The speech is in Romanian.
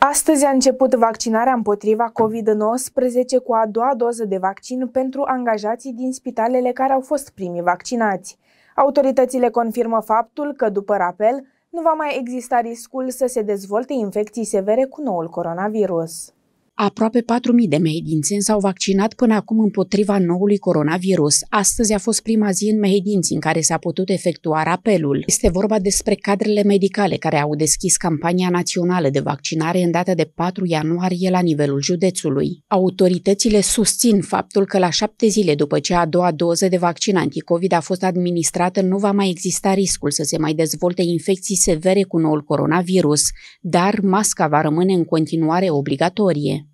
Astăzi a început vaccinarea împotriva COVID-19 cu a doua doză de vaccin pentru angajații din spitalele care au fost primii vaccinați. Autoritățile confirmă faptul că, după rapel, nu va mai exista riscul să se dezvolte infecții severe cu noul coronavirus. Aproape 4.000 de mehedințeni s-au vaccinat până acum împotriva noului coronavirus. Astăzi a fost prima zi în mehedinți în care s-a putut efectua apelul. Este vorba despre cadrele medicale care au deschis campania națională de vaccinare în data de 4 ianuarie la nivelul județului. Autoritățile susțin faptul că la șapte zile după ce a doua doză de vaccin anticovid a fost administrată, nu va mai exista riscul să se mai dezvolte infecții severe cu noul coronavirus, dar masca va rămâne în continuare obligatorie.